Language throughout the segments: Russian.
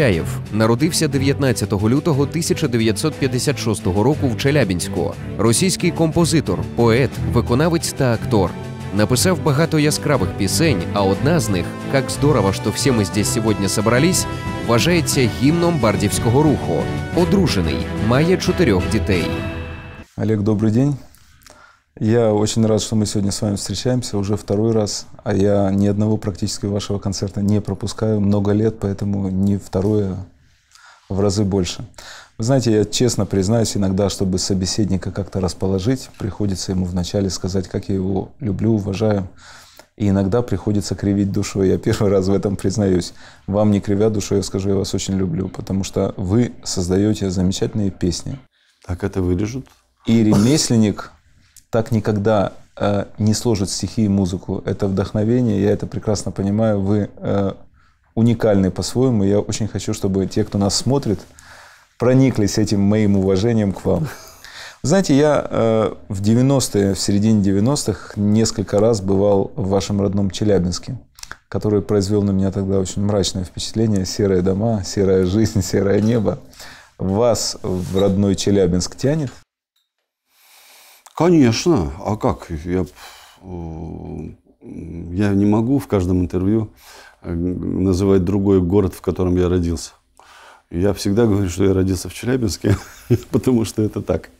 Митяєв народився 19 лютого 1956 року в Челябінську. Російський композитор, поет, виконавець та актор. Написав багато яскравих пісень, а одна з них «Как здорово, что все мы здесь сьогодні собрались» вважається гімном бардівського руху. Одружений, має чотирьох дітей. Олег, добрий день. Я очень рад, что мы сегодня с вами встречаемся уже второй раз, а я ни одного практически вашего концерта не пропускаю много лет, поэтому не второе, а в разы больше. Вы знаете, я честно признаюсь, иногда, чтобы собеседника как-то расположить, приходится ему вначале сказать, как я его люблю, уважаю. И иногда приходится кривить душой. Я первый раз в этом признаюсь. Вам не кривя душой, я скажу, я вас очень люблю, потому что вы создаете замечательные песни. Так это вырежут? И ремесленник так никогда э, не сложит стихи и музыку. Это вдохновение, я это прекрасно понимаю. Вы э, уникальны по-своему. Я очень хочу, чтобы те, кто нас смотрит, прониклись этим моим уважением к вам. Знаете, я э, в 90-е, в середине 90-х несколько раз бывал в вашем родном Челябинске, который произвел на меня тогда очень мрачное впечатление. Серые дома, серая жизнь, серое небо. Вас в родной Челябинск тянет? Конечно, а как? Я, э, я не могу в каждом интервью э, называть другой город, в котором я родился. Я всегда говорю, что я родился в Челябинске, потому что это так.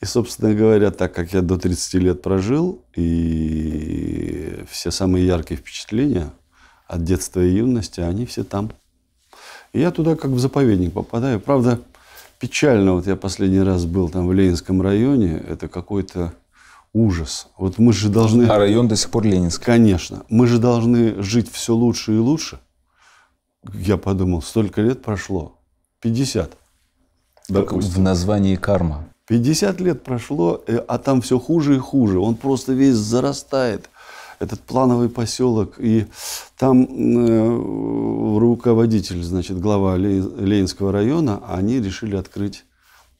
И, собственно говоря, так как я до 30 лет прожил, и все самые яркие впечатления от детства и юности, они все там. И я туда как в заповедник попадаю. Правда, печально, вот я последний раз был там в Ленинском районе, это какой-то ужас. Вот мы же должны... А район до сих пор Ленинский. Конечно. Мы же должны жить все лучше и лучше. Я подумал, столько лет прошло. 50. Допустим. В названии карма. 50 лет прошло, э, а там все хуже и хуже. Он просто весь зарастает этот плановый поселок, и там э, руководитель, значит, глава Ленинского района, они решили открыть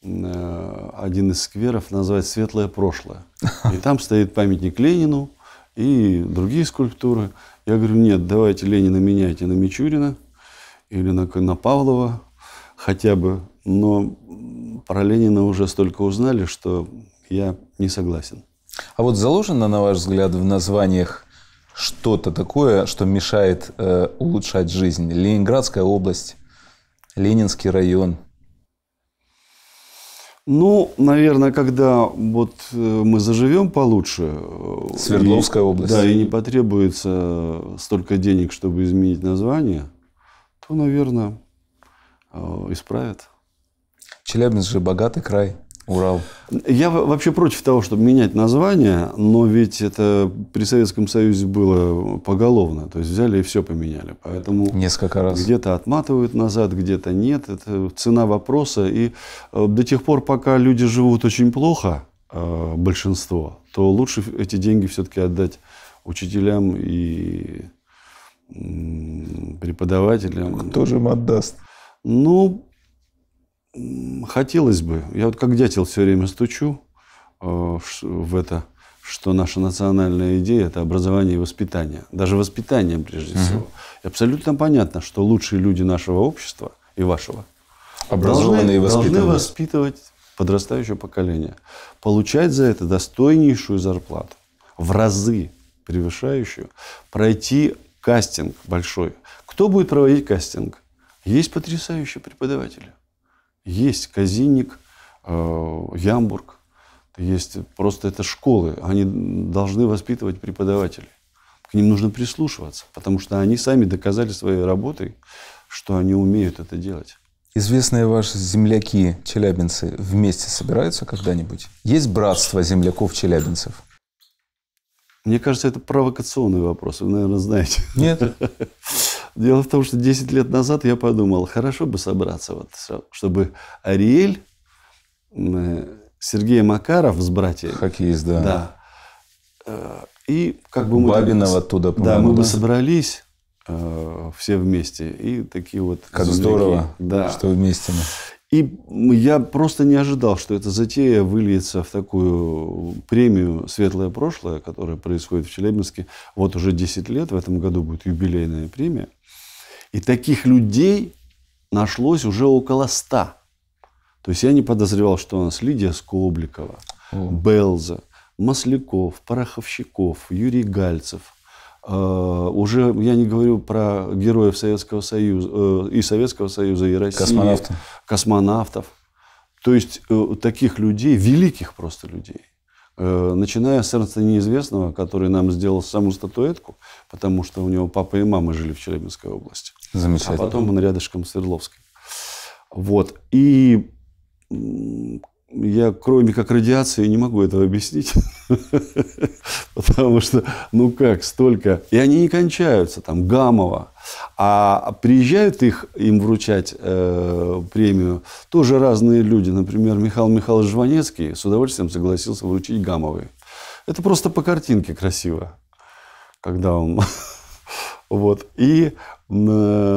э, один из скверов, назвать «Светлое прошлое». И там стоит памятник Ленину и другие скульптуры. Я говорю, нет, давайте Ленина меняйте на Мичурина или на, на Павлова хотя бы. Но про Ленина уже столько узнали, что я не согласен. А вот заложено, на ваш взгляд, в названиях что-то такое, что мешает э, улучшать жизнь? Ленинградская область, Ленинский район. Ну, наверное, когда вот э, мы заживем получше. Э, Свердловская и, область. Да, и не потребуется столько денег, чтобы изменить название, то, наверное, э, исправят. Челябинск же богатый край. Урал. Я вообще против того, чтобы менять название, но ведь это при Советском Союзе было поголовно. То есть взяли и все поменяли. Поэтому Несколько раз. где-то отматывают назад, где-то нет. Это цена вопроса. И э, до тех пор, пока люди живут очень плохо, э, большинство, то лучше эти деньги все-таки отдать учителям и преподавателям. Кто же им отдаст? Ну, Хотелось бы. Я вот как дятел все время стучу э, в это, что наша национальная идея – это образование и воспитание. Даже воспитание, прежде угу. всего. И абсолютно понятно, что лучшие люди нашего общества и вашего Образованные должны, должны воспитывать подрастающее поколение. Получать за это достойнейшую зарплату. В разы превышающую. Пройти кастинг большой. Кто будет проводить кастинг? Есть потрясающие преподаватели. Есть Казинник, э, Ямбург, есть просто это школы, они должны воспитывать преподавателей. К ним нужно прислушиваться, потому что они сами доказали своей работой, что они умеют это делать. Известные ваши земляки челябинцы вместе собираются когда-нибудь? Есть братство земляков-челябинцев? Мне кажется, это провокационный вопрос. Вы, наверное, знаете. Нет. Дело в том, что 10 лет назад я подумал, хорошо бы собраться, вот, чтобы Ариэль, э, Сергей Макаров с братьями. Хоккеист, да. Да. Э, и как бы мы... Бабинова оттуда, Да, мы да? бы собрались э, все вместе. И такие вот... Как земляки. здорово, да. что вместе мы. И я просто не ожидал, что эта затея выльется в такую премию «Светлое прошлое», которое происходит в Челябинске. Вот уже 10 лет, в этом году будет юбилейная премия. И таких людей нашлось уже около ста. То есть я не подозревал, что у нас Лидия Скобликова, О. Белза, Масляков, Пороховщиков, Юрий Гальцев. Э, уже я не говорю про героев Советского Союза э, и Советского Союза и России. Космонавтов. Космонавтов. То есть э, таких людей, великих просто людей. Э, начиная с Эрнста Неизвестного, который нам сделал саму статуэтку, потому что у него папа и мама жили в Челябинской области. Замечательно. А потом он рядышком с Свердловской. Вот. И я, кроме как радиации, не могу этого объяснить. Потому что, ну как, столько... И они не кончаются, там, Гамова. А приезжают их, им вручать э, премию тоже разные люди. Например, Михаил Михайлович Жванецкий с удовольствием согласился вручить Гамовой. Это просто по картинке красиво, когда он Вот. И, э,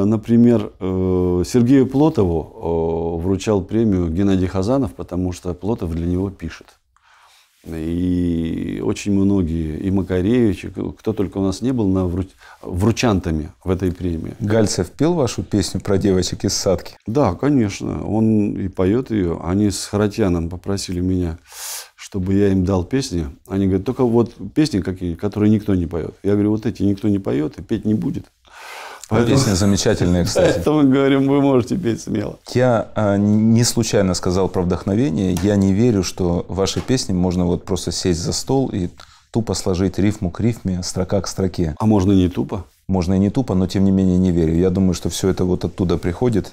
например, э, Сергею Плотову э, вручал премию Геннадий Хазанов, потому что Плотов для него пишет. И очень многие, и Макаревич, и кто только у нас не был, на вруч... вручантами в этой премии. Гальцев пел вашу песню про девочек из садки? Да, конечно. Он и поет ее. Они с Харатьяном попросили меня чтобы я им дал песни. Они говорят, только вот песни какие, которые никто не поет. Я говорю, вот эти никто не поет и петь не будет. Поэтому... Песня замечательная, кстати. Поэтому говорим, вы можете петь смело. Я а, не случайно сказал про вдохновение. Я не верю, что ваши песни можно вот просто сесть за стол и тупо сложить рифму к рифме, строка к строке. А можно не тупо? Можно и не тупо, но тем не менее не верю. Я думаю, что все это вот оттуда приходит.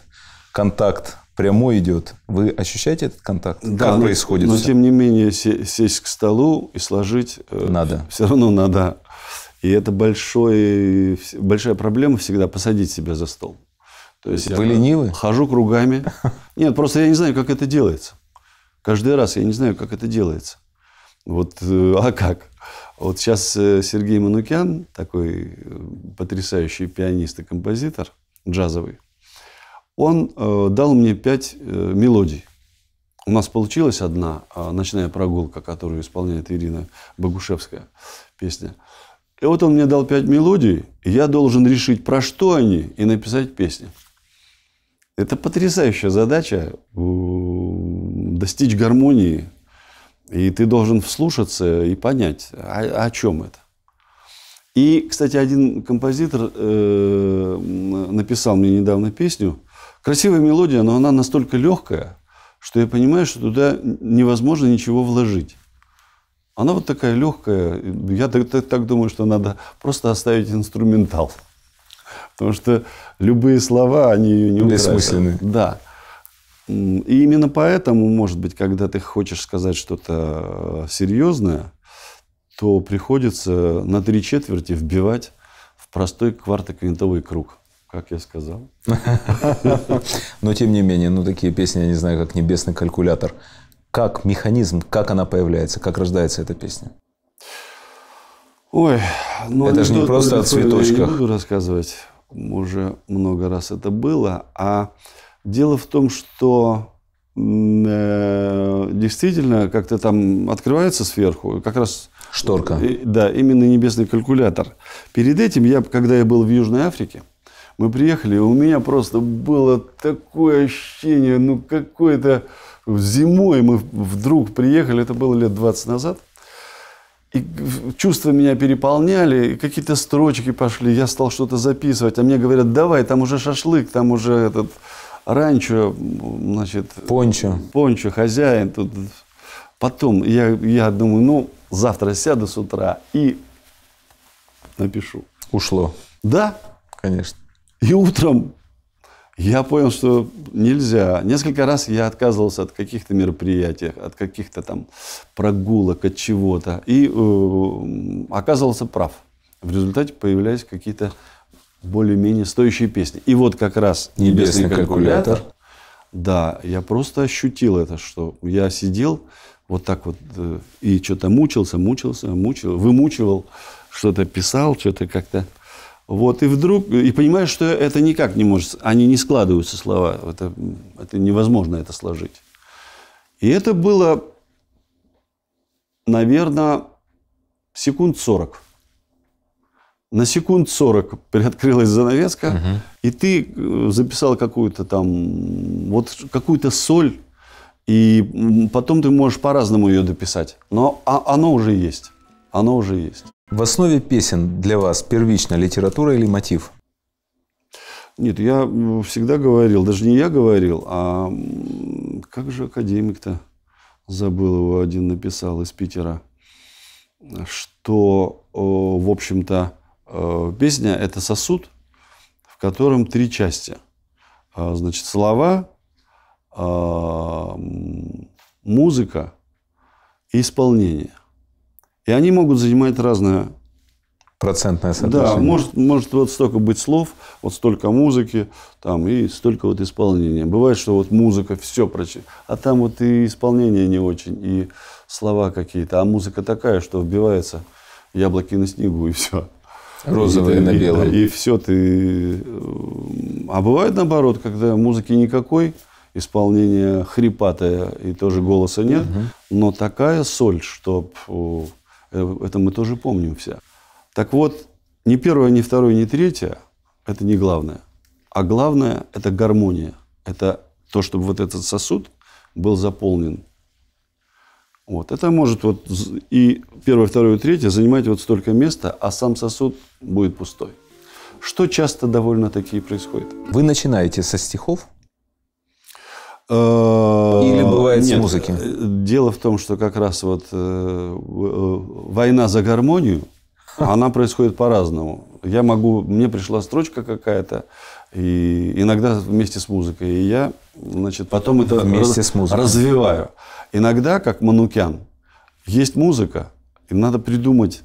Контакт прямой идет. Вы ощущаете этот контакт? Да, как но, происходит? Но все? тем не менее сесть к столу и сложить э, надо. Все равно надо. И это большой, большая проблема всегда посадить себя за стол. То есть Вы я ленивы? Хожу кругами. Нет, просто я не знаю, как это делается. Каждый раз я не знаю, как это делается. Вот, э, а как? Вот сейчас э, Сергей Манукян, такой потрясающий пианист и композитор джазовый, он э, дал мне пять э, мелодий. У нас получилась одна э, «Ночная прогулка», которую исполняет Ирина Богушевская, песня. И вот он мне дал пять мелодий, и я должен решить, про что они, и написать песни. Это потрясающая задача – достичь гармонии. И ты должен вслушаться и понять, о, а, о чем это. И, кстати, один композитор э, написал мне недавно песню Красивая мелодия, но она настолько легкая, что я понимаю, что туда невозможно ничего вложить. Она вот такая легкая. Я так, так, так думаю, что надо просто оставить инструментал. Потому что любые слова, они ее не украсят. Бессмысленные. Да. И именно поэтому, может быть, когда ты хочешь сказать что-то э, серьезное, то приходится на три четверти вбивать в простой квартоквинтовый круг. Как я сказал. Но тем не менее, ну такие песни, я не знаю, как «Небесный калькулятор». Как механизм, как она появляется, как рождается эта песня? Ой, ну это же не просто о цветочках. Я не буду рассказывать, уже много раз это было. А дело в том, что э, действительно как-то там открывается сверху, как раз... Шторка. Э, да, именно небесный калькулятор. Перед этим я, когда я был в Южной Африке, мы приехали, у меня просто было такое ощущение, ну какое-то зимой мы вдруг приехали, это было лет 20 назад, и чувства меня переполняли, какие-то строчки пошли, я стал что-то записывать, а мне говорят, давай, там уже шашлык, там уже этот ранчо, значит... Пончо. Пончо, хозяин тут. Потом я, я думаю, ну, завтра сяду с утра и напишу. Ушло. Да. Конечно. И утром я понял, что нельзя. Несколько раз я отказывался от каких-то мероприятий, от каких-то там прогулок, от чего-то. И э, оказывался прав. В результате появлялись какие-то более-менее стоящие песни. И вот как раз «Небесный, Небесный калькулятор. калькулятор». Да, я просто ощутил это, что я сидел вот так вот э, и что-то мучился, мучился, мучил, вымучивал, что-то писал, что-то как-то вот и вдруг, и понимаешь, что это никак не может, они не складываются слова, это, это невозможно это сложить. И это было, наверное, секунд 40. На секунд 40 приоткрылась занавеска, угу. и ты э, записал какую-то там, вот какую-то соль, и потом ты можешь по-разному ее дописать. Но а, оно уже есть. Оно уже есть. В основе песен для вас первично литература или мотив? Нет, я всегда говорил, даже не я говорил, а как же академик-то забыл его один написал из Питера, что, э, в общем-то, э, песня – это сосуд, в котором три части. А, значит, слова, а, музыка и исполнение. И они могут занимать разное процентное соотношение. Да, может, может вот столько быть слов, вот столько музыки, там, и столько вот исполнения. Бывает, что вот музыка все прочее, а там вот и исполнение не очень, и слова какие-то. А музыка такая, что вбивается яблоки на снегу, и все. Розовые на белом. И, и все ты... Эм, а бывает наоборот, когда музыки никакой, исполнение хрипатое, и тоже голоса нет, угу. но такая соль, что Э, это мы тоже помним все. Так вот, ни первое, ни второе, ни третье – это не главное. А главное – это гармония. Это то, чтобы вот этот сосуд был заполнен. Вот. Это может вот и первое, второе, третье занимать вот столько места, а сам сосуд будет пустой. Что часто довольно-таки происходит. Вы начинаете со стихов, или э, бывает Нет, с музыки? Э, дело в том, что как раз вот э, война за гармонию, она происходит по-разному. Я могу, мне пришла строчка какая-то, и иногда вместе с музыкой, и я, значит, потом это вместе раз, с музыкой. развиваю. Иногда, как Манукян, есть музыка, и надо придумать,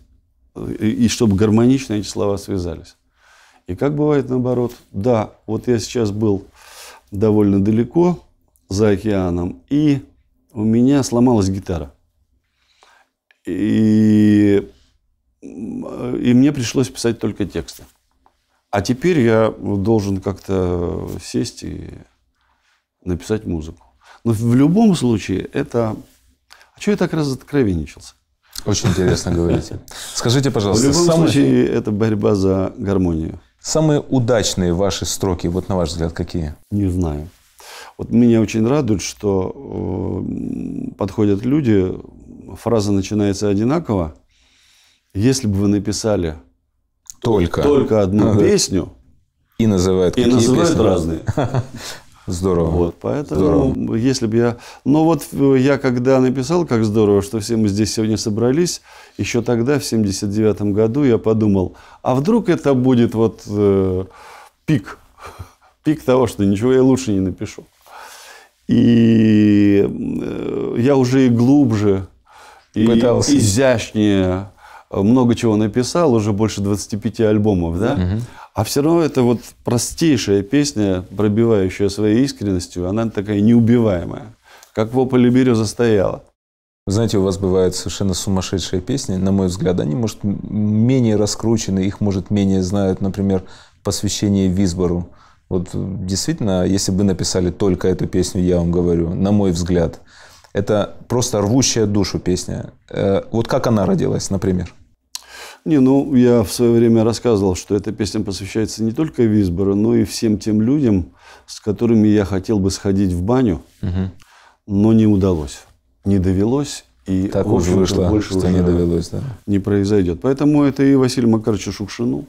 и, и чтобы гармонично эти слова связались. И как бывает наоборот, да, вот я сейчас был довольно далеко, за океаном, и у меня сломалась гитара. И, и мне пришлось писать только тексты. А теперь я должен как-то сесть и написать музыку. Но в любом случае это... А что я так раз откровенничался? Очень интересно говорите. Скажите, пожалуйста... В любом самый... случае это борьба за гармонию. Самые удачные ваши строки, вот на ваш взгляд, какие? Не знаю. Вот меня очень радует, что э, подходят люди, фраза начинается одинаково. Если бы вы написали только, только одну ага. песню, и называют и называют песни? разные. Здорово. Вот, поэтому, здорово. если бы я... Но ну вот э, я когда написал, как здорово, что все мы здесь сегодня собрались, еще тогда, в 79 году, я подумал, а вдруг это будет вот э, пик, пик того, что ничего я лучше не напишу. И э, я уже и глубже, Пытался. и изящнее э, много чего написал, уже больше 25 альбомов, да? Угу. А все равно это вот простейшая песня, пробивающая своей искренностью, она такая неубиваемая. Как «Вопль береза» стояла. Вы знаете, у вас бывают совершенно сумасшедшие песни, на мой взгляд. Они, может, менее раскручены, их, может, менее знают, например, посвящение Визбору. Вот действительно, если бы написали только эту песню, я вам говорю, на мой взгляд, это просто рвущая душу песня. Э, вот как она родилась, например? Не, ну, я в свое время рассказывал, что эта песня посвящается не только Висбору, но и всем тем людям, с которыми я хотел бы сходить в баню, угу. но не удалось, не довелось. И так уж вышло, больше что не довелось, да. Не произойдет. Поэтому это и Василий Макаровичу Шукшину.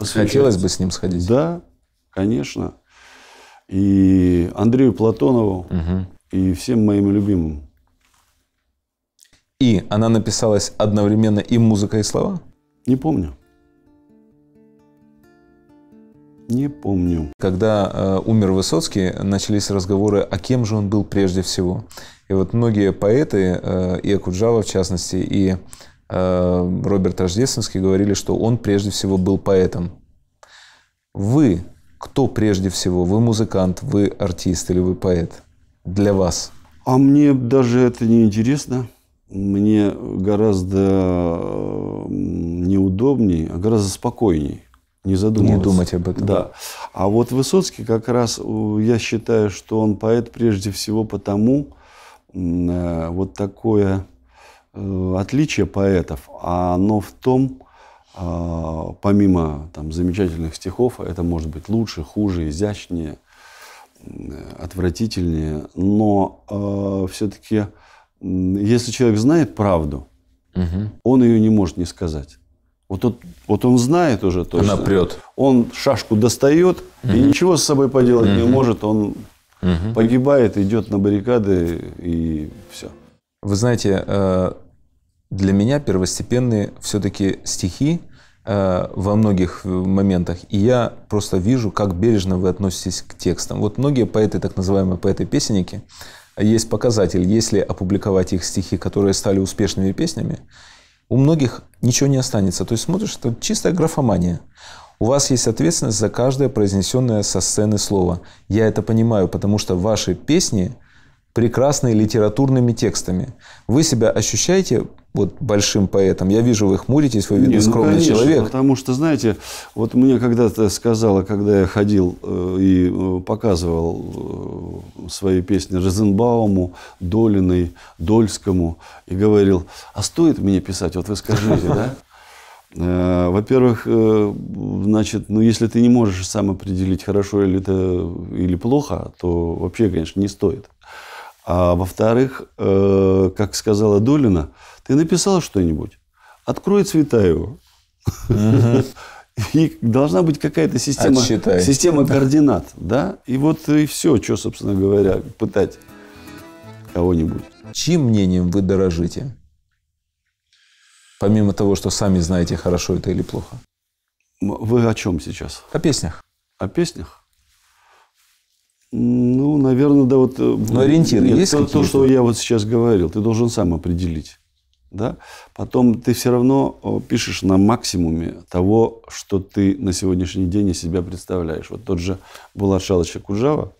Хотелось бы с ним сходить. Да, конечно, и Андрею Платонову, угу. и всем моим любимым. И она написалась одновременно и музыка, и слова? Не помню. Не помню. Когда э, умер Высоцкий, начались разговоры, о а кем же он был прежде всего. И вот многие поэты, э, и Акуджава в частности, и э, Роберт Рождественский говорили, что он прежде всего был поэтом. Вы кто прежде всего? Вы музыкант, вы артист или вы поэт? Для вас? А мне даже это не интересно. Мне гораздо неудобней, а гораздо спокойней не задумываться. Не думать об этом. Да. А вот Высоцкий как раз, э, я считаю, что он поэт прежде всего потому, э, вот такое э, отличие поэтов, а оно в том, а, помимо там, замечательных стихов, это может быть лучше, хуже, изящнее, отвратительнее, но э, а, все-таки, если человек знает правду, угу. он ее не может не сказать. Вот, тот, вот он знает уже то, Она что прет. он шашку достает угу. и ничего с собой поделать угу. не может, он угу. погибает, идет на баррикады и все. Вы знаете, э, для меня первостепенные все-таки стихи э, во многих э, моментах. И я просто вижу, как бережно вы относитесь к текстам. Вот многие поэты, так называемые поэты-песенники, есть показатель, если опубликовать их стихи, которые стали успешными песнями, у многих ничего не останется. То есть смотришь, это чистая графомания. У вас есть ответственность за каждое произнесенное со сцены слово. Я это понимаю, потому что ваши песни – прекрасной литературными текстами. Вы себя ощущаете вот большим поэтом? Я вижу, вы хмуритесь, вы, видно, Нет, ну, скромный ну, конечно, человек. Потому что, знаете, вот мне когда-то сказала, когда я ходил э, и э, показывал э, свои песни Розенбауму, Долиной, Дольскому, и говорил, а стоит мне писать, вот вы скажите, да? Во-первых, значит, ну если ты не можешь сам определить, хорошо или это или плохо, то вообще, конечно, не стоит. А во-вторых, э, как сказала Долина, ты написал что-нибудь, открой Цветаеву. Угу. И должна быть какая-то система, Отсчитай. система координат. Да? И вот и все, что, собственно говоря, пытать кого-нибудь. Чьим мнением вы дорожите? Помимо того, что сами знаете, хорошо это или плохо. Вы о чем сейчас? О песнях. О песнях? Ну, наверное, да вот... Э, Но ориентир нет, есть то, то, что я вот сейчас говорил, ты должен сам определить. Да? Потом ты все равно пишешь на максимуме того, что ты на сегодняшний день из себя представляешь. Вот тот же Булат Шалыча Куджава,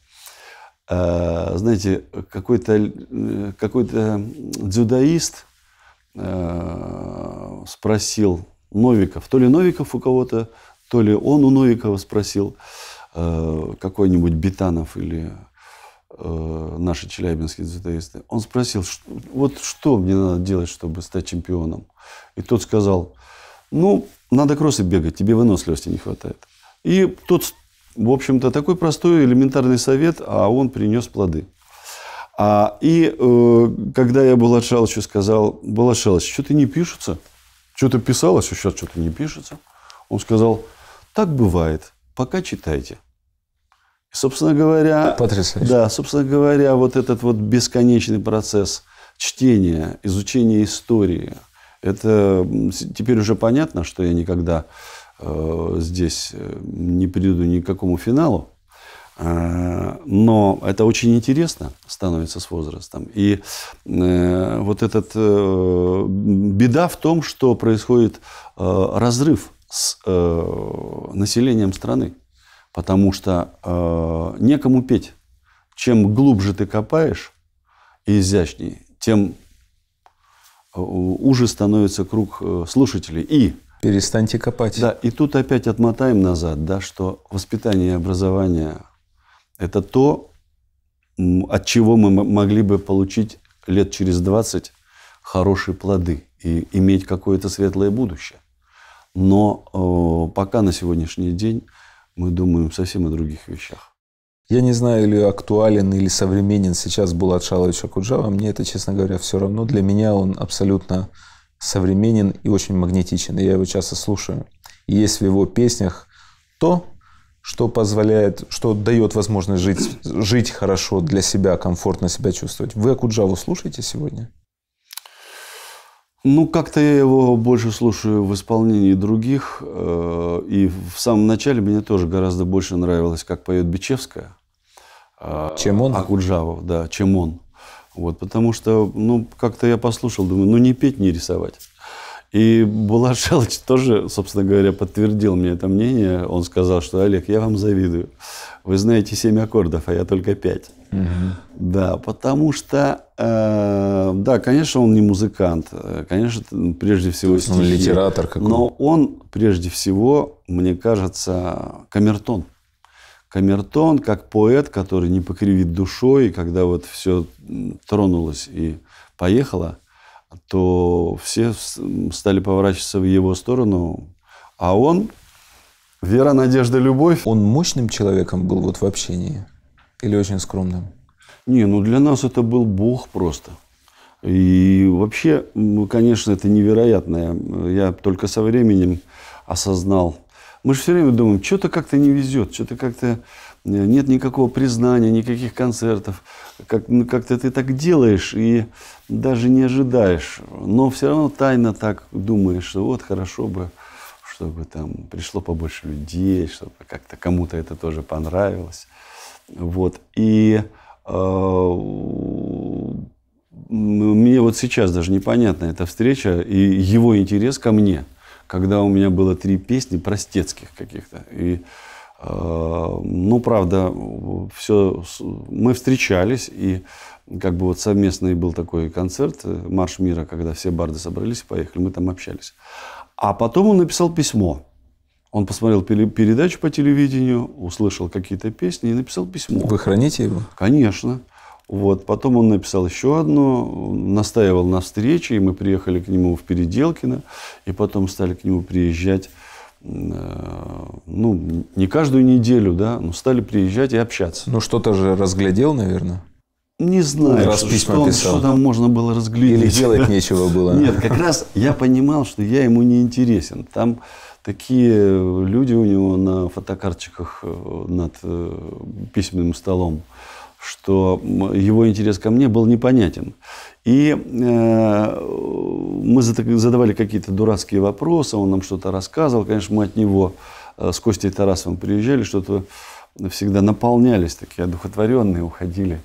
э, знаете, какой-то э, какой то дзюдоист спросил Новиков, то ли Новиков у кого-то, то ли он у Новикова спросил, Э, какой-нибудь Бетанов или э, наши челябинские дзюдоисты, он спросил, вот что мне надо делать, чтобы стать чемпионом? И тот сказал, ну, надо кроссы бегать, тебе выносливости не хватает. И тот, в общем-то, такой простой элементарный совет, а он принес плоды. А, и э, когда я Балашалычу сказал, Балашалыч, что-то не пишется, что-то писалось, а сейчас что-то не пишется. Он сказал, так бывает, пока читайте. Собственно говоря, Потрясающе. да, собственно говоря, вот этот вот бесконечный процесс чтения, изучения истории, это теперь уже понятно, что я никогда э, здесь э, не приду ни к какому финалу, э, но это очень интересно становится с возрастом. И э, вот этот э, беда в том, что происходит э, разрыв с э, населением страны потому что э, некому петь. Чем глубже ты копаешь и изящнее, тем э, уже становится круг э, слушателей. И перестаньте копать. Да, и тут опять отмотаем назад, да, что воспитание и образование – это то, от чего мы могли бы получить лет через 20 хорошие плоды и иметь какое-то светлое будущее. Но э, пока на сегодняшний день мы думаем совсем о других вещах. Я не знаю, или актуален, или современен сейчас Булат Шалович Акуджава. Мне это, честно говоря, все равно. Для меня он абсолютно современен и очень магнетичен. И я его часто слушаю. И есть в его песнях то, что позволяет, что дает возможность жить, жить хорошо для себя, комфортно себя чувствовать. Вы Акуджаву слушаете сегодня? Ну, как-то я его больше слушаю в исполнении других. Э, и в самом начале мне тоже гораздо больше нравилось, как поет Бичевская. А, чем он? Акуджавов, да, чем он. Вот, потому что, ну, как-то я послушал, думаю, ну, не петь, не рисовать. И Булашелыч тоже, собственно говоря, подтвердил мне это мнение. Он сказал, что, Олег, я вам завидую. Вы знаете семь аккордов, а я только пять. Угу. Да, потому что, э, да, конечно, он не музыкант, э, конечно, прежде всего стихи. Он литератор какой. Но он, прежде всего, мне кажется, камертон. Камертон как поэт, который не покривит душой, и когда вот все тронулось и поехало, то все стали поворачиваться в его сторону, а он вера, надежда, любовь. Он мощным человеком был вот в общении. Или очень скромным? Не, ну для нас это был Бог просто. И вообще, конечно, это невероятное. Я только со временем осознал. Мы же все время думаем, что-то как-то не везет, что-то как-то э, нет никакого признания, никаких концертов. Как, ну, как-то ты так делаешь и даже не ожидаешь. Но все равно тайно так думаешь, что вот хорошо бы, чтобы там пришло побольше людей, чтобы как-то кому-то это тоже понравилось. Вот. И э, мне вот сейчас даже непонятна эта встреча и его интерес ко мне, когда у меня было три песни простецких каких-то. И, э, ну, правда, все, мы встречались, и как бы вот совместный был такой концерт «Марш мира», когда все барды собрались и поехали, мы там общались. А потом он написал письмо. Он посмотрел передачу по телевидению, услышал какие-то песни и написал письмо. Вы храните его? Конечно. Вот. Потом он написал еще одно, настаивал на встрече, и мы приехали к нему в Переделкино, и потом стали к нему приезжать, э, ну, не каждую неделю, да, но стали приезжать и общаться. Ну, что-то же разглядел, наверное? Не знаю, раз что, что, он, что там можно было разглядеть. Или делать нечего было. Нет, как раз я понимал, что я ему не интересен. Там такие э, люди у него на фотокарточках э, над э, письменным столом, что его интерес ко мне был непонятен. И мы задавали какие-то дурацкие вопросы, он нам что-то рассказывал. Конечно, мы от него с Костей Тарасовым приезжали, что-то всегда наполнялись, такие одухотворенные, уходили.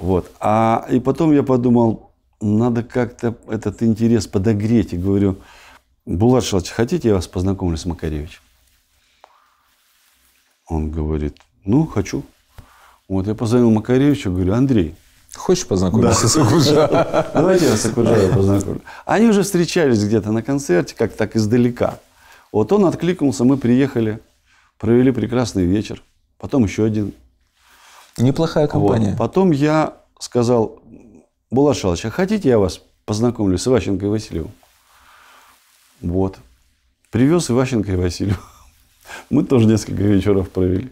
Вот. А, и потом я подумал, надо как-то этот интерес подогреть. И говорю, Булат Шалович, хотите, я вас познакомлю с Макаревичем? Он говорит, ну, хочу. Вот я позвонил Макаревичу, говорю, Андрей. Хочешь познакомиться да. с Акуджаевым? Давайте я с Акуджаевым познакомлю. Они уже встречались где-то на концерте, как так издалека. Вот он откликнулся, мы приехали, провели прекрасный вечер. Потом еще один. Неплохая компания. Вот. Потом я сказал, Булат Шалович, а хотите я вас познакомлю с Иващенко и Васильевым? Вот. Привез Иващенко и Васильев. Мы тоже несколько вечеров провели.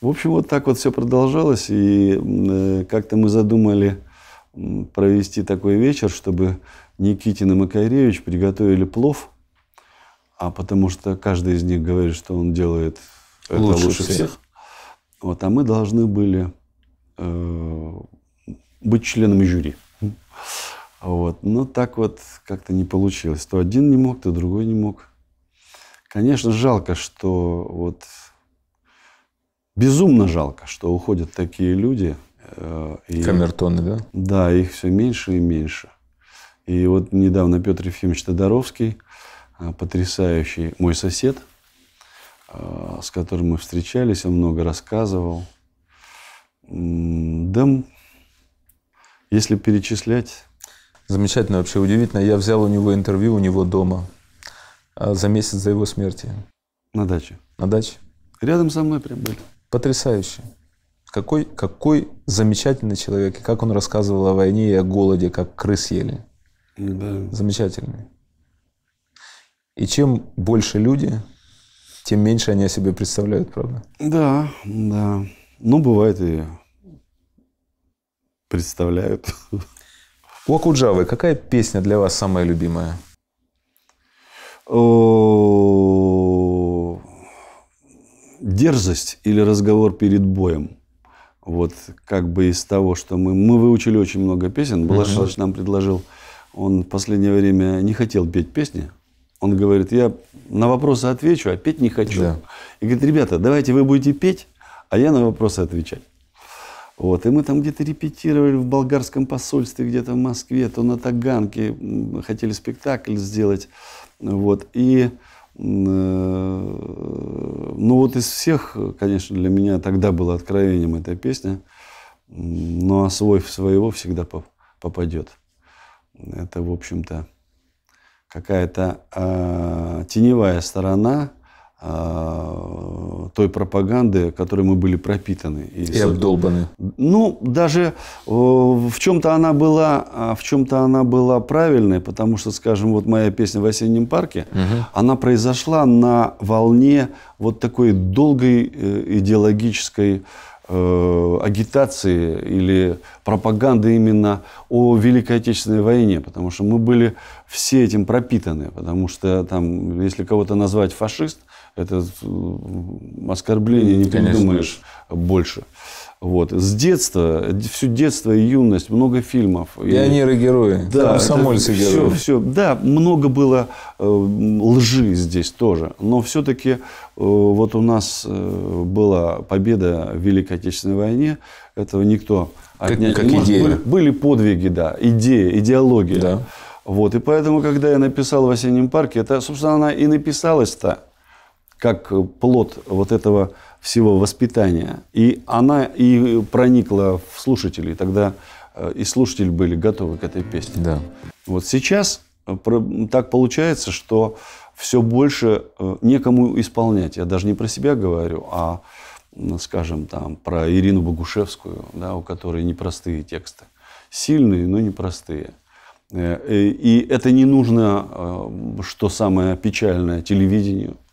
В общем, вот так вот все продолжалось. И э, как-то мы задумали провести такой вечер, чтобы Никитин и Макаревич приготовили плов. А потому что каждый из них говорит, что он делает лучше, лучше всех. всех. Вот, а мы должны были э, быть членами жюри. Вот. Но ну, так вот как-то не получилось. То один не мог, то другой не мог. Конечно, жалко, что вот безумно жалко, что уходят такие люди. Э, и, Камертоны, да? Да, их все меньше и меньше. И вот недавно Петр Ефимович Тодоровский, э, потрясающий мой сосед, э, с которым мы встречались, он много рассказывал. Да, если перечислять, Замечательно, вообще удивительно. Я взял у него интервью у него дома а, за месяц до его смерти. На даче? На даче. Рядом со мной прям были. Потрясающе. Какой, какой замечательный человек. И как он рассказывал о войне и о голоде, как крыс ели. Да. Замечательный. И чем больше люди, тем меньше они о себе представляют, правда? Да, да. Ну, бывает и представляют. У Акуджавы какая песня для вас самая любимая? Дерзость или разговор перед боем. Вот как бы из того, что мы... Мы выучили очень много песен. Балашевич нам предложил... Он в последнее время не хотел петь песни. Он говорит, я на вопросы отвечу, а петь не хочу. Да. И говорит, ребята, давайте вы будете петь, а я на вопросы отвечать. Вот, и мы там где-то репетировали в болгарском посольстве, где-то в Москве, то на Таганке хотели спектакль сделать. Вот, и, э, ну вот из всех, конечно, для меня тогда было откровением эта песня, но ну, а свой своего всегда попадет. Это, в общем-то, какая-то э, теневая сторона а, той пропаганды, которой мы были пропитаны. И, и обдолбаны. Ну, даже э, в чем-то она была, а, в чем-то она была правильной, потому что, скажем, вот моя песня в осеннем парке, угу. она произошла на волне вот такой долгой э, идеологической э, агитации или пропаганды именно о Великой Отечественной войне, потому что мы были все этим пропитаны, потому что там, если кого-то назвать фашист, это оскорбление не Конечно. придумаешь больше. Вот. С детства, всю детство и юность, много фильмов. Пионеры герои. Да, комсомольцы герои. Все, все. Да, много было э, лжи здесь тоже. Но все-таки э, вот у нас э, была победа в Великой Отечественной войне. Этого никто как, отнять как не может. Идея. Были, были подвиги, да, идея, идеология. Да. Вот. И поэтому, когда я написал в «Осеннем парке», это, собственно, она и написалась-то как плод вот этого всего воспитания. И она и проникла в слушателей. Тогда э, и слушатели были готовы к этой песне. Да. Вот сейчас э, так получается, что все больше э, некому исполнять. Я даже не про себя говорю, а, скажем, там, про Ирину Богушевскую, да, у которой непростые тексты. Сильные, но непростые. И это не нужно, что самое печальное, телевидению –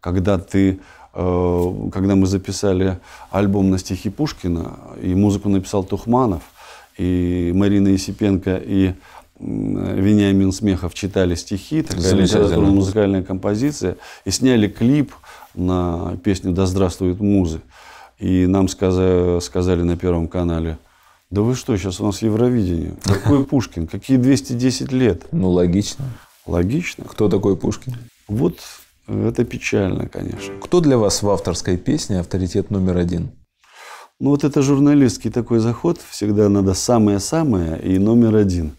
когда ты э, когда мы записали альбом на стихи Пушкина, и музыку написал Тухманов, и Марина Есипенко, и Вениамин Смехов читали стихи, такая литературно-музыкальная композиция, и сняли клип на песню «Да здравствует музы». И нам сказали, сказали на Первом канале, да вы что, сейчас у нас Евровидение. Какой Пушкин? Какие 210 лет? Ну, логично. Логично. Кто такой Пушкин? Вот это печально, конечно. Кто для вас в авторской песне авторитет номер один? Ну вот это журналистский такой заход. Всегда надо самое-самое и номер один.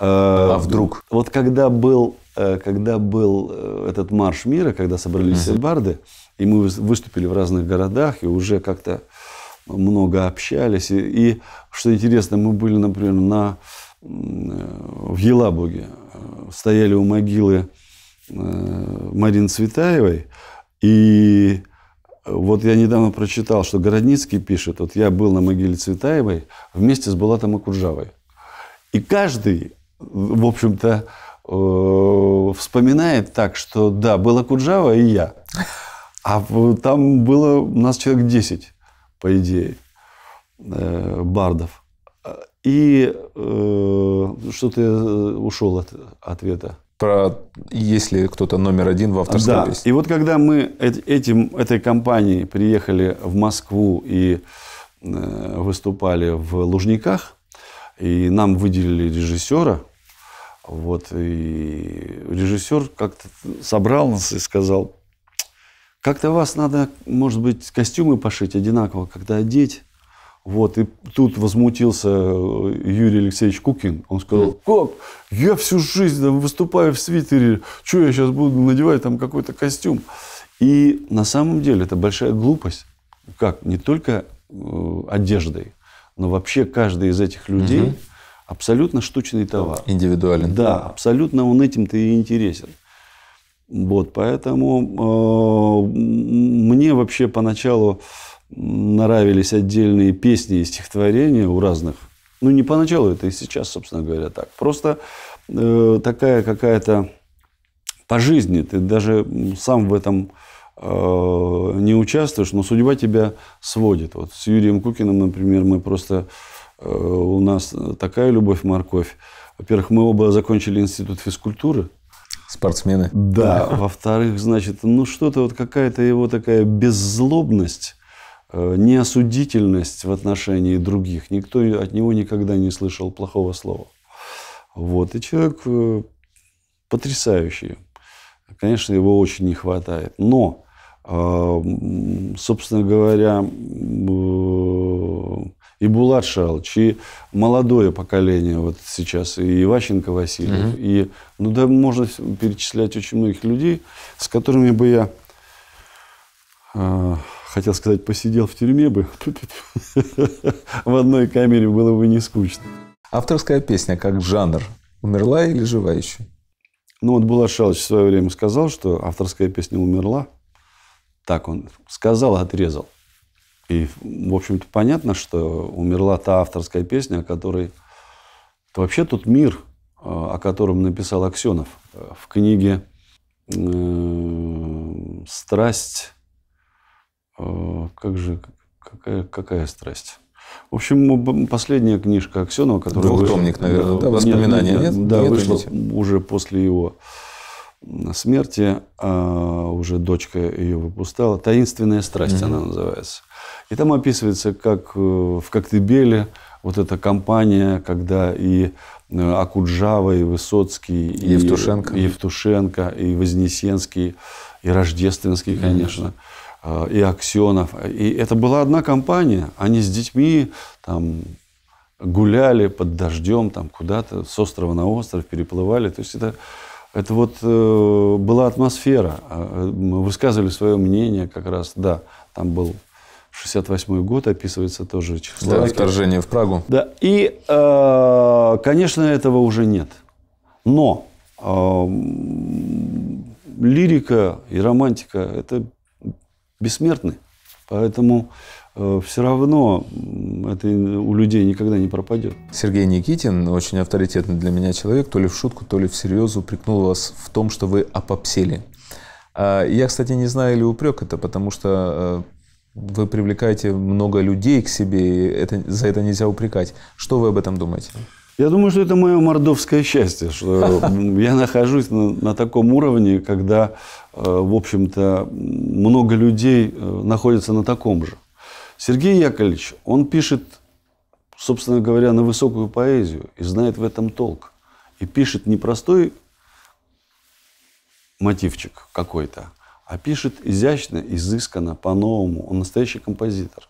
А, а вдруг? Вот когда был, э, когда был э, этот марш мира, когда собрались угу. барды, и мы выступили в разных городах, и уже как-то много общались. И, и что интересно, мы были, например, на, э, в Елабуге, стояли у могилы Э, Марин Цветаевой. И вот я недавно прочитал, что Городницкий пишет, вот я был на могиле Цветаевой вместе с Булатом Акуджавой. И каждый, в общем-то, э, вспоминает так, что да, была Акуджава и я. А там было у нас человек 10, по идее, э, бардов. И э, что-то я ушел от ответа про если кто-то номер один в авторской да. песне. И вот когда мы этим, этой компанией приехали в Москву и э, выступали в Лужниках, и нам выделили режиссера, вот, и режиссер как-то собрал нас и сказал, как-то вас надо, может быть, костюмы пошить одинаково, когда одеть. Вот, и тут возмутился э, Юрий Алексеевич Кукин. Он сказал, как? Я всю жизнь выступаю в свитере. Что я сейчас буду надевать там какой-то костюм? И на самом деле это большая глупость. Как? Не только э, одеждой, но вообще каждый из этих людей угу. абсолютно штучный товар. Индивидуален. Да, абсолютно он этим-то и интересен. Вот, поэтому э, мне вообще поначалу нравились отдельные песни и стихотворения у разных. Ну, не поначалу это и сейчас, собственно говоря, так. Просто э, такая какая-то по жизни, ты даже сам в этом э, не участвуешь, но судьба тебя сводит. Вот с Юрием Кукиным, например, мы просто... Э, у нас такая любовь-морковь. Во-первых, мы оба закончили институт физкультуры. Спортсмены. Да. Во-вторых, значит, ну что-то вот какая-то его такая беззлобность Э, неосудительность в отношении других. Никто от него никогда не слышал плохого слова. Вот. И человек э, потрясающий. Конечно, его очень не хватает. Но, э, собственно говоря, и Булат Шалч и молодое поколение вот сейчас, и Иващенко Васильев, угу. и, ну да, можно перечислять очень многих людей, с которыми бы я хотел сказать, посидел в тюрьме бы, в одной камере было бы не скучно. Авторская песня как жанр умерла или жива еще? Ну вот Булат Шалыч в свое время сказал, что авторская песня умерла. Так он сказал, отрезал. И, в общем-то, понятно, что умерла та авторская песня, о которой... Это вообще тот мир, э, о котором написал Аксенов э, в книге э, «Страсть Э, как же, какая, какая страсть? В общем, последняя книжка Аксенова, которая... Двухтомник, вышла, наверное, да, воспоминания нет? нет, нет да, нет, вышла нет. уже после его смерти, а уже дочка ее выпускала. «Таинственная страсть» угу. она называется. И там описывается, как э, в Коктебеле вот эта компания, когда и э, Акуджава, и Высоцкий, и Евтушенко, и, Евтушенко, и Вознесенский, и Рождественский, конечно. Угу а, и Аксенов. И это была одна компания. Они с детьми там гуляли под дождем там куда-то с острова на остров переплывали. То есть это это вот э, была атмосфера. А, э, мы высказывали свое мнение как раз, да, там был 68 год, описывается тоже Чехословакия. Да, вторжение в Прагу. Да, и, э, конечно, этого уже нет. Но э, лирика и романтика – это бессмертны. Поэтому э, все равно это у людей никогда не пропадет. Сергей Никитин, очень авторитетный для меня человек, то ли в шутку, то ли всерьез упрекнул вас в том, что вы опопсели. А, я, кстати, не знаю, или упрек это, потому что э, вы привлекаете много людей к себе, и это, за это нельзя упрекать. Что вы об этом думаете? Я думаю, что это мое мордовское счастье, что я нахожусь на, на таком уровне, когда Э, в общем-то, много людей э, находятся на таком же. Сергей Яковлевич, он пишет, собственно говоря, на высокую поэзию и знает в этом толк. И пишет не простой мотивчик какой-то, а пишет изящно, изысканно, по-новому. Он настоящий композитор.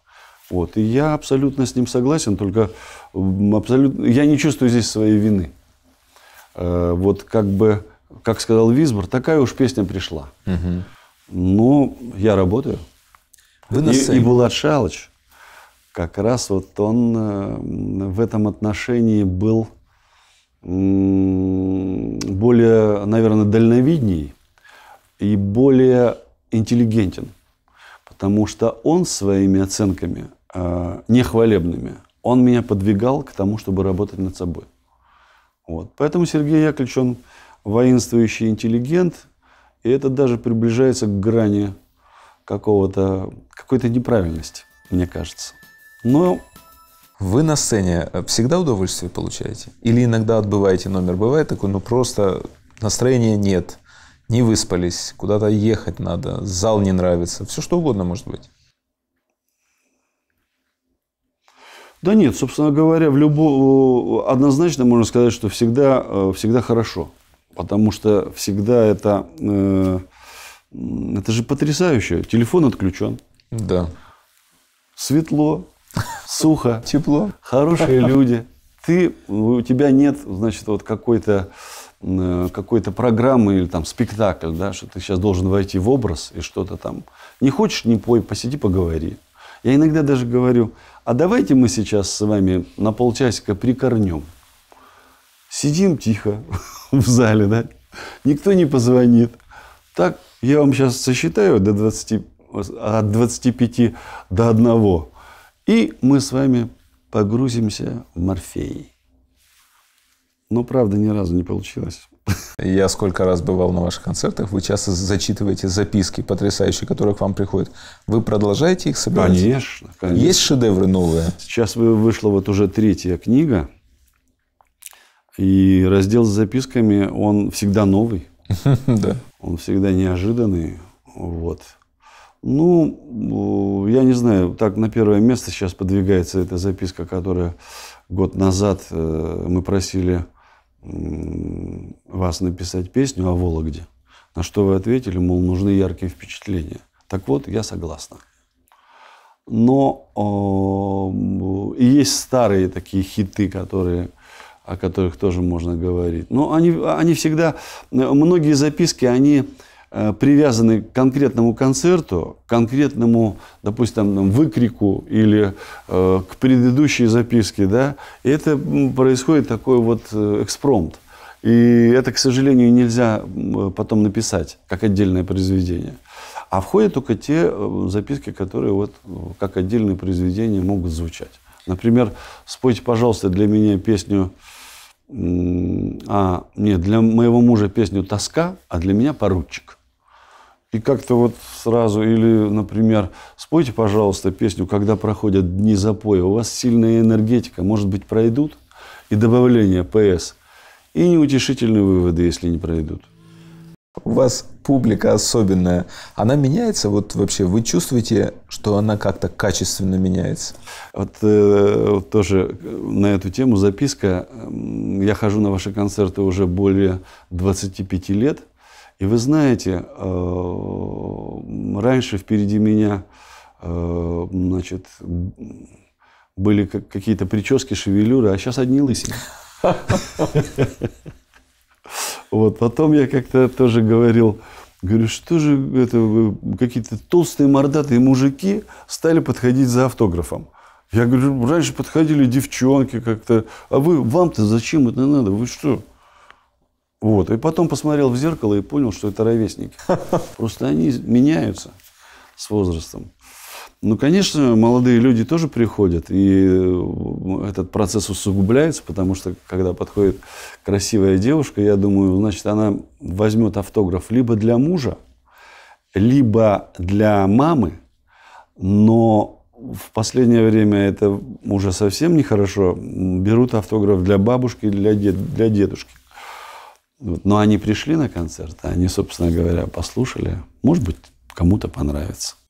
Вот. И я абсолютно с ним согласен, только абсолютно... я не чувствую здесь своей вины. Э, вот как бы как сказал Визбор, такая уж песня пришла. Угу. Ну, я работаю. Вы на сцене. и, и Булат Шалыч, как раз вот он э, в этом отношении был более, наверное, дальновидней и более интеллигентен, потому что он своими оценками, э, нехвалебными, он меня подвигал к тому, чтобы работать над собой. Вот. Поэтому Сергей Яковлевич, он воинствующий интеллигент, и это даже приближается к грани какого-то, какой-то неправильности, мне кажется. Но вы на сцене э, всегда удовольствие получаете? Или иногда отбываете номер? Бывает такой, ну просто настроения нет, не выспались, куда-то ехать надо, зал не нравится, все что угодно может быть. Да нет, собственно говоря, в любо... однозначно можно сказать, что всегда, э, всегда хорошо. Потому что всегда это... Э, это же потрясающе. Телефон отключен. Да. Светло, сухо. Тепло. Хорошие люди. Ты, у тебя нет, значит, вот какой-то э, какой-то программы или там спектакль, да, что ты сейчас должен войти в образ и что-то там. Не хочешь, не пой, посиди, поговори. Я иногда даже говорю, а давайте мы сейчас с вами на полчасика прикорнем. Сидим тихо, в зале, да? Никто не позвонит. Так, я вам сейчас сосчитаю до 20, от 25 до 1. И мы с вами погрузимся в Морфей. Но, правда, ни разу не получилось. Я сколько раз бывал на ваших концертах, вы часто зачитываете записки потрясающие, которые к вам приходят. Вы продолжаете их собирать? Конечно, конечно. Есть шедевры новые? Сейчас вышла вот уже третья книга и раздел с записками, он всегда новый. Да. Он всегда неожиданный. Вот. Ну, э, я не знаю, так на первое место сейчас подвигается эта записка, которая год назад э, мы просили вас написать песню о Вологде. На что вы ответили, мол, нужны яркие впечатления. Так вот, я согласна. Но э, есть старые такие хиты, которые о которых тоже можно говорить. Но они, они всегда, многие записки, они э, привязаны к конкретному концерту, к конкретному, допустим, выкрику или э, к предыдущей записке, да, и это происходит такой вот э, экспромт. И это, к сожалению, нельзя потом написать как отдельное произведение. А входят только те записки, которые вот как отдельные произведения могут звучать. Например, спойте, пожалуйста, для меня песню а нет, для моего мужа песню «Тоска», а для меня «Поручик». И как-то вот сразу, или, например, спойте, пожалуйста, песню «Когда проходят дни запоя», у вас сильная энергетика, может быть, пройдут? И добавление «ПС». И неутешительные выводы, если не пройдут. У вас публика особенная. Она меняется? Вот вообще вы чувствуете, что она как-то качественно меняется? Вот э, тоже э, на эту тему записка. Я хожу на ваши концерты уже более 25 лет. И вы знаете, э, раньше впереди меня э, значит, были какие-то прически, шевелюры, а сейчас одни лысины. Вот. Потом я как-то тоже говорил, говорю, что же это, какие-то толстые мордатые мужики стали подходить за автографом. Я говорю, раньше подходили девчонки как-то, а вы, вам-то зачем это надо, вы что? Вот. И потом посмотрел в зеркало и понял, что это ровесники. Просто они меняются с возрастом. Ну, конечно, молодые люди тоже приходят, и э, этот процесс усугубляется, потому что, когда подходит красивая девушка, я думаю, значит, она возьмет автограф либо для мужа, либо для мамы, но в последнее время это уже совсем нехорошо. Берут автограф для бабушки, для, дед, для дедушки. Но они пришли на концерт, они, собственно говоря, послушали. Может быть, кому-то понравится.